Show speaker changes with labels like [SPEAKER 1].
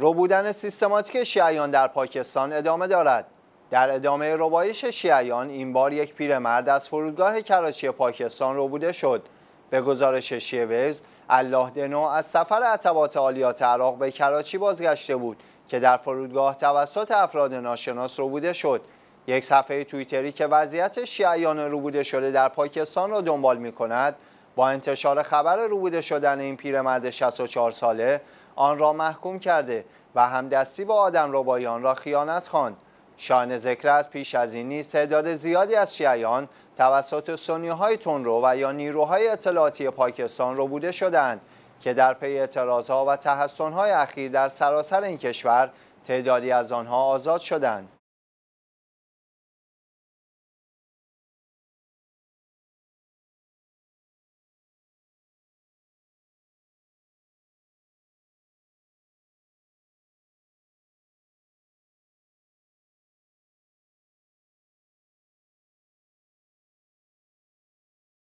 [SPEAKER 1] روبودن سیستماتیک شیعیان در پاکستان ادامه دارد. در ادامه ربایش شیعیان این بار یک پیرمرد از فرودگاه کراچی پاکستان روبوده شد. به گزارش شیوز، الله دنو از سفر عطبات عالیات عراق به کراچی بازگشته بود که در فرودگاه توسط افراد ناشناس روبوده شد. یک صفحه توییتری که وضعیت شیعیان روبوده شده در پاکستان را دنبال می کند، با انتشار خبر بوده شدن این پیرمرد 64 ساله آن را محکوم کرده و همدستی با آدم ربایان را خیانت خواند شان ذکر از پیش از این نیز تعداد زیادی از شیعیان توسط تون رو و یا نیروهای اطلاعاتی پاکستان بوده شدند که در پی اعتراضها و های اخیر در سراسر این کشور تعدادی از آنها آزاد شدند